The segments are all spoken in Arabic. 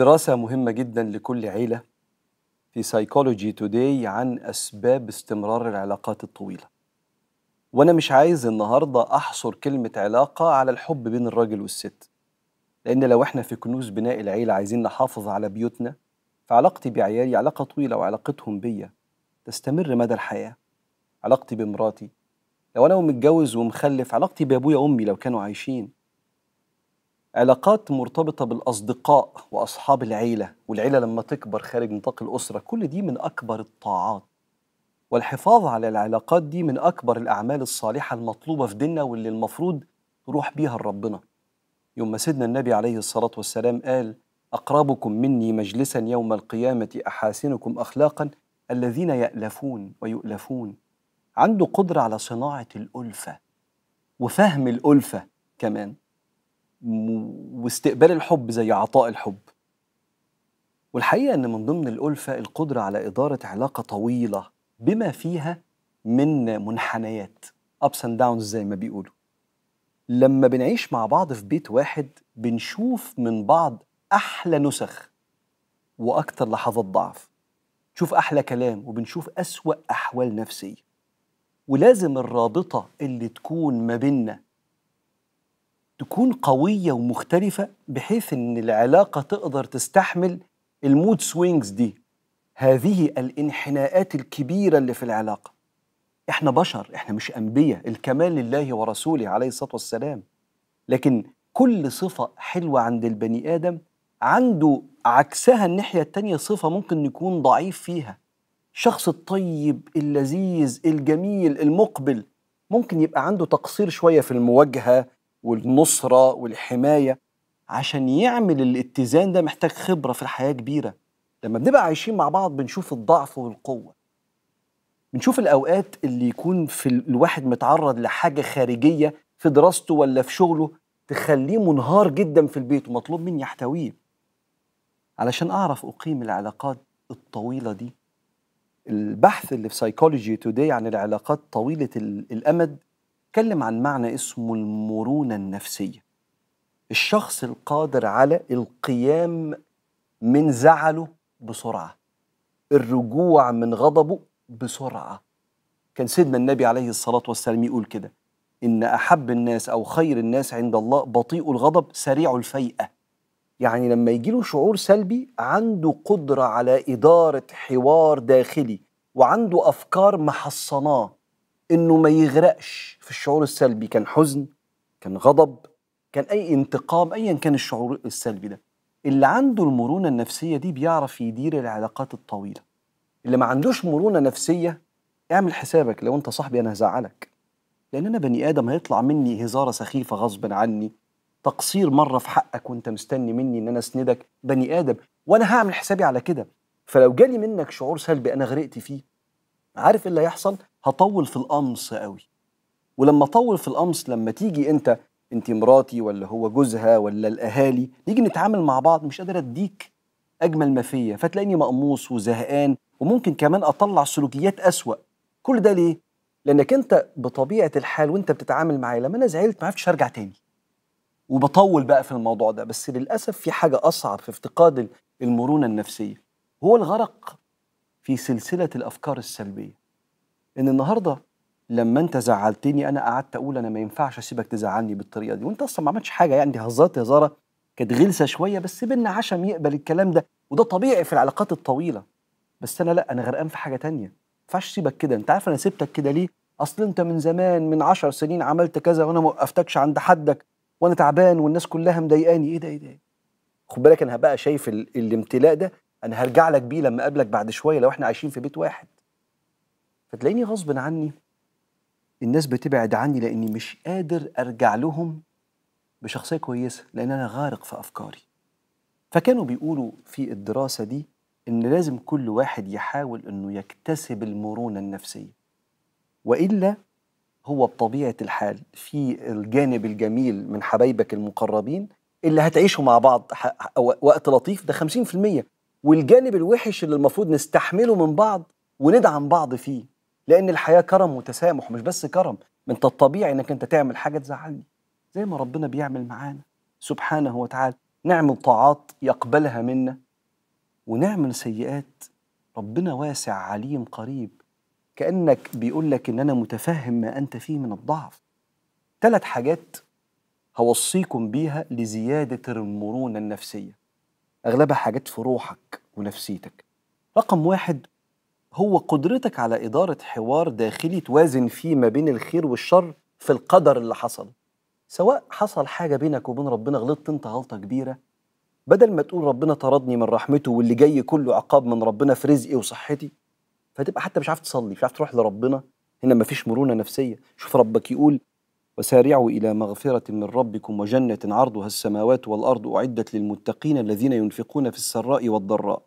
دراسة مهمة جدا لكل عيلة في سايكولوجي توداي عن أسباب استمرار العلاقات الطويلة وأنا مش عايز النهاردة أحصر كلمة علاقة على الحب بين الراجل والست لأن لو إحنا في كنوز بناء العيلة عايزين نحافظ على بيوتنا فعلاقتي بعيالي علاقة طويلة وعلاقتهم بيا تستمر مدى الحياة علاقتي بمراتي لو أنا متجوز ومخلف علاقتي بأبويا وأمي لو كانوا عايشين علاقات مرتبطة بالأصدقاء وأصحاب العيلة والعيلة لما تكبر خارج نطاق الأسرة كل دي من أكبر الطاعات والحفاظ على العلاقات دي من أكبر الأعمال الصالحة المطلوبة في ديننا واللي المفروض نروح بيها لربنا يوم ما سيدنا النبي عليه الصلاة والسلام قال أقربكم مني مجلسا يوم القيامة أحاسنكم أخلاقا الذين يألفون ويؤلفون عنده قدرة على صناعة الألفة وفهم الألفة كمان واستقبال الحب زي عطاء الحب والحقيقه ان من ضمن الالفه القدره على اداره علاقه طويله بما فيها من منحنيات ups and downs زي ما بيقولوا لما بنعيش مع بعض في بيت واحد بنشوف من بعض احلى نسخ واكتر لحظات ضعف نشوف احلى كلام وبنشوف اسوا احوال نفسيه ولازم الرابطه اللي تكون ما بيننا تكون قوية ومختلفة بحيث إن العلاقة تقدر تستحمل المود سوينجز دي هذه الانحناءات الكبيرة اللي في العلاقة إحنا بشر إحنا مش أنبياء الكمال لله ورسوله عليه الصلاة والسلام لكن كل صفة حلوة عند البني آدم عنده عكسها الناحية التانية صفة ممكن يكون ضعيف فيها الشخص الطيب اللذيذ الجميل المقبل ممكن يبقى عنده تقصير شوية في المواجهة والنصرة والحماية عشان يعمل الاتزان ده محتاج خبرة في الحياة كبيرة لما بنبقى عايشين مع بعض بنشوف الضعف والقوة بنشوف الأوقات اللي يكون في الواحد متعرض لحاجة خارجية في دراسته ولا في شغله تخليه منهار جدا في البيت ومطلوب مني احتويه علشان أعرف أقيم العلاقات الطويلة دي البحث اللي في سايكولوجي توداي عن العلاقات طويلة الأمد اتكلم عن معنى اسمه المرونة النفسية الشخص القادر على القيام من زعله بسرعة الرجوع من غضبه بسرعة كان سيدنا النبي عليه الصلاة والسلام يقول كده إن أحب الناس أو خير الناس عند الله بطيء الغضب سريع الفيئة يعني لما يجيله شعور سلبي عنده قدرة على إدارة حوار داخلي وعنده أفكار محصناه انه ما يغرقش في الشعور السلبي كان حزن كان غضب كان اي انتقام ايا كان الشعور السلبي ده اللي عنده المرونه النفسيه دي بيعرف يدير العلاقات الطويله اللي ما عندوش مرونه نفسيه اعمل حسابك لو انت صاحبي انا هزعلك لان انا بني ادم هيطلع مني هزاره سخيفه غصب عني تقصير مره في حقك وانت مستني مني ان انا اسندك بني ادم وانا هعمل حسابي على كده فلو جالي منك شعور سلبي انا غرقت فيه عارف ايه اللي هيحصل هطول في القمص قوي ولما اطول في القمص لما تيجي انت انت مراتي ولا هو جوزها ولا الاهالي نيجي نتعامل مع بعض مش قادر اديك اجمل ما فيا فتلاقيني مقموص وزهقان وممكن كمان اطلع سلوكيات اسوا كل ده ليه لانك انت بطبيعه الحال وانت بتتعامل معايا لما انا زعلت ما عرفتش ارجع تاني وبطول بقى في الموضوع ده بس للاسف في حاجه اصعب في افتقاد المرونه النفسيه هو الغرق في سلسله الافكار السلبيه ان النهارده لما انت زعلتني انا قعدت اقول انا ما ينفعش اسيبك تزعلني بالطريقه دي وانت اصلا ما عملتش حاجه يعني دي هزارت هزاره كانت غلسه شويه بس بينا عشم يقبل الكلام ده وده طبيعي في العلاقات الطويله بس انا لا انا غرقان في حاجه تانية ما ينفعش اسيبك كده انت عارف انا سبتك كده ليه اصل انت من زمان من عشر سنين عملت كذا وانا ما وقفتكش عند حدك وانا تعبان والناس كلها مضايقاني ايه ده ايه ده إيه خد بالك انا بقى شايف الامتلاء ده انا هرجع لك بيه لما اقابلك بعد شويه لو احنا عايشين في بيت واحد فتلاقيني غصب عني الناس بتبعد عني لاني مش قادر ارجع لهم بشخصيه كويسه لان انا غارق في افكاري فكانوا بيقولوا في الدراسه دي ان لازم كل واحد يحاول انه يكتسب المرونه النفسيه والا هو بطبيعه الحال في الجانب الجميل من حبايبك المقربين اللي هتعيشوا مع بعض وقت لطيف ده 50% والجانب الوحش اللي المفروض نستحمله من بعض وندعم بعض فيه لان الحياه كرم وتسامح مش بس كرم من انت الطبيعي انك انت تعمل حاجه تزعلني زي ما ربنا بيعمل معانا سبحانه وتعالى نعمل طاعات يقبلها منا ونعمل سيئات ربنا واسع عليم قريب كانك بيقول لك ان انا متفهم ما انت فيه من الضعف ثلاث حاجات هوصيكم بيها لزياده المرونه النفسيه أغلبها حاجات في روحك ونفسيتك رقم واحد هو قدرتك على إدارة حوار داخلي توازن فيه ما بين الخير والشر في القدر اللي حصل سواء حصل حاجة بينك وبين ربنا غلطت أنت غلطة كبيرة بدل ما تقول ربنا طردني من رحمته واللي جاي كله عقاب من ربنا في رزقي وصحتي فتبقى حتى مش عارف تصلي مش عارف تروح لربنا هنا مفيش مرونة نفسية شوف ربك يقول وسارعوا إلى مغفرة من ربكم وجنة عرضها السماوات والأرض أعدت للمتقين الذين ينفقون في السراء والضراء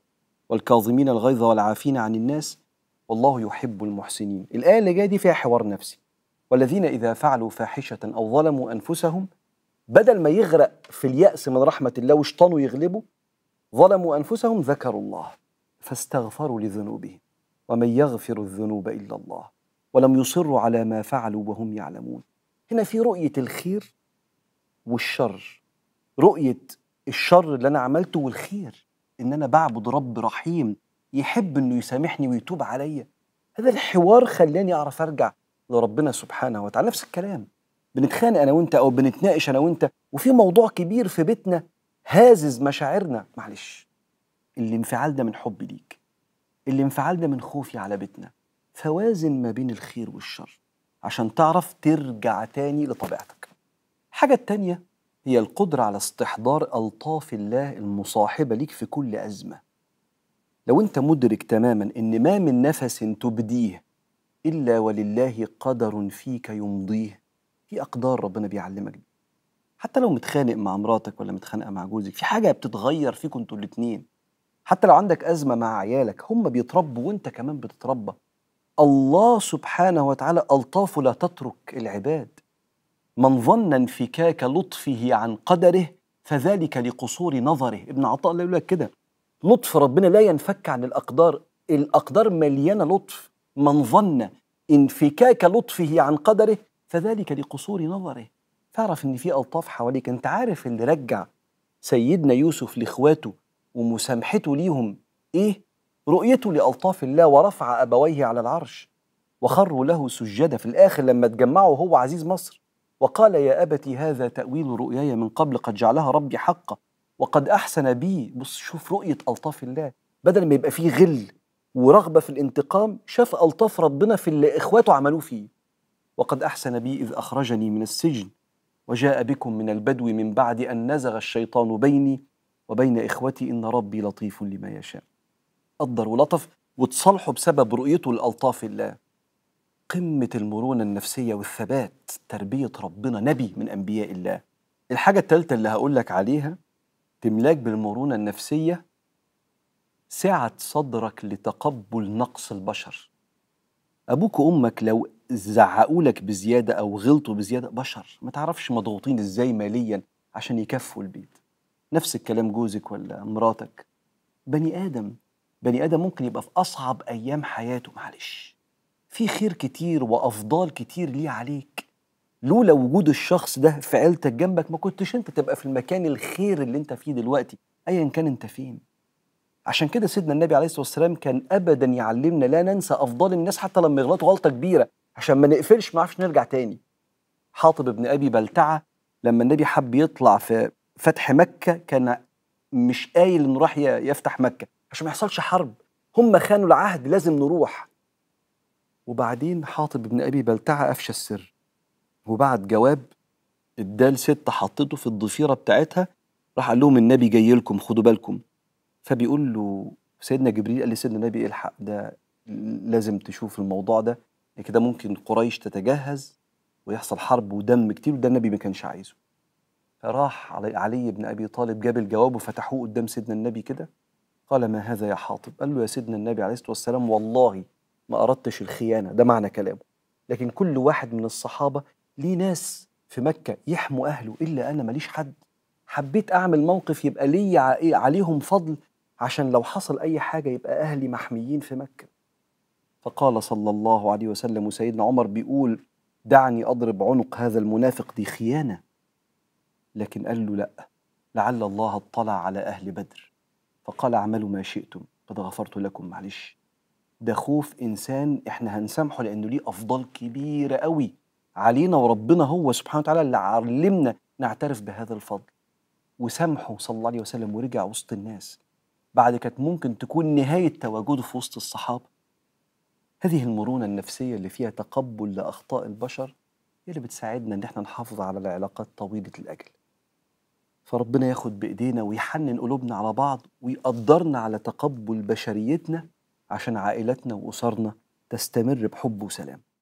والكاظمين الغيظ والعافين عن الناس والله يحب المحسنين الآية اللي جاية دي فيها حوار نفسي والذين إذا فعلوا فاحشة أو ظلموا أنفسهم بدل ما يغرق في اليأس من رحمة الله واشطنوا يغلبوا ظلموا أنفسهم ذكروا الله فاستغفروا لذنوبهم ومن يغفر الذنوب إلا الله ولم يصروا على ما فعلوا وهم يعلمون هنا في رؤية الخير والشر رؤية الشر اللي أنا عملته والخير إن أنا بعبد رب رحيم يحب إنه يسامحني ويتوب عليا هذا الحوار خلاني أعرف أرجع لربنا سبحانه وتعالى نفس الكلام بنتخانق أنا وأنت أو بنتناقش أنا وأنت وفي موضوع كبير في بيتنا هازز مشاعرنا معلش الانفعال ده من حبي ليك الانفعال ده من خوفي على بيتنا فوازن ما بين الخير والشر عشان تعرف ترجع تاني لطبيعتك الحاجة التانية هي القدرة على استحضار ألطاف الله المصاحبة ليك في كل أزمة لو أنت مدرك تماما إن ما من نفس تبديه إلا ولله قدر فيك يمضيه في أقدار ربنا بيعلمك دي حتى لو متخانق مع مراتك ولا متخانقه مع جوزك في حاجه بتتغير فيكم انتوا الاتنين حتى لو عندك ازمه مع عيالك هم بيتربوا وانت كمان بتتربى الله سبحانه وتعالى ألطافه لا تترك العباد من ظن انفكاك لطفه عن قدره فذلك لقصور نظره ابن عطاء الله يقول لك كده لطف ربنا لا ينفك عن الأقدار الأقدار مليانة لطف من ظن انفكاك لطفه عن قدره فذلك لقصور نظره تعرف ان في الطاف حواليك انت عارف اللي رجع سيدنا يوسف لاخواته ومسامحته ليهم ايه رؤيته لألطاف الله ورفع أبويه على العرش وخروا له سجدة في الآخر لما اتجمعوا هو عزيز مصر وقال يا أبتي هذا تأويل رؤياي من قبل قد جعلها ربي حقا وقد أحسن بي بص شوف رؤية ألطاف الله بدل ما يبقى فيه غل ورغبة في الانتقام شاف ألطاف ربنا في اللي إخواته عملوه فيه وقد أحسن بي إذ أخرجني من السجن وجاء بكم من البدو من بعد أن نزغ الشيطان بيني وبين إخوتي إن ربي لطيف لما يشاء قدر ولطف وتصالحه بسبب رؤيته لألطاف الله قمة المرونة النفسية والثبات تربية ربنا نبي من أنبياء الله الحاجة الثالثة اللي هقول لك عليها تملاك بالمرونة النفسية سعة صدرك لتقبل نقص البشر أبوك وأمك لو زعقوا لك بزيادة أو غلطوا بزيادة بشر ما تعرفش مضغوطين إزاي ماليا عشان يكفوا البيت نفس الكلام جوزك ولا مراتك بني آدم بني ادم ممكن يبقى في اصعب ايام حياته معلش في خير كتير وافضال كتير ليه عليك لولا وجود الشخص ده في عيلتك جنبك ما كنتش انت تبقى في المكان الخير اللي انت فيه دلوقتي ايا كان انت فين عشان كده سيدنا النبي عليه الصلاه والسلام كان ابدا يعلمنا لا ننسى افضال الناس حتى لما يغلطوا غلطه كبيره عشان ما نقفلش ما عرفش نرجع تاني حاطب ابن ابي بلتعه لما النبي حب يطلع في فتح مكه كان مش قايل انه راح يفتح مكه عشان ما يحصلش حرب هم خانوا العهد لازم نروح وبعدين حاطب بن ابي بلتعه افشى السر وبعد جواب ادال ست حطته في الضفيره بتاعتها راح قال لهم النبي جاي لكم خدوا بالكم فبيقول له سيدنا جبريل قال لسيدنا النبي إيه الحق ده لازم تشوف الموضوع ده يعني كده ممكن قريش تتجهز ويحصل حرب ودم كتير وده النبي ما كانش عايزه فراح علي, علي بن ابي طالب جاب الجواب وفتحوه قدام سيدنا النبي كده قال ما هذا يا حاطب قال له يا سيدنا النبي عليه الصلاة والسلام والله ما أردتش الخيانة ده معنى كلامه لكن كل واحد من الصحابة ليه ناس في مكة يحموا أهله إلا أنا ماليش حد حبيت أعمل موقف يبقى لي عليهم فضل عشان لو حصل أي حاجة يبقى أهلي محميين في مكة فقال صلى الله عليه وسلم وسيدنا عمر بيقول دعني أضرب عنق هذا المنافق دي خيانة لكن قال له لأ لعل الله اطلع على أهل بدر فقال اعملوا ما شئتم قد غفرت لكم معلش ده خوف انسان احنا هنسامحه لانه ليه افضال كبيره قوي علينا وربنا هو سبحانه وتعالى اللي علمنا نعترف بهذا الفضل وسامحه صلى الله عليه وسلم ورجع وسط الناس بعد كانت ممكن تكون نهايه تواجده في وسط الصحابه هذه المرونه النفسيه اللي فيها تقبل لاخطاء البشر هي اللي بتساعدنا ان احنا نحافظ على العلاقات طويله الاجل فربنا ياخد بايدينا ويحنن قلوبنا على بعض ويقدرنا على تقبل بشريتنا عشان عائلتنا واسرنا تستمر بحب وسلام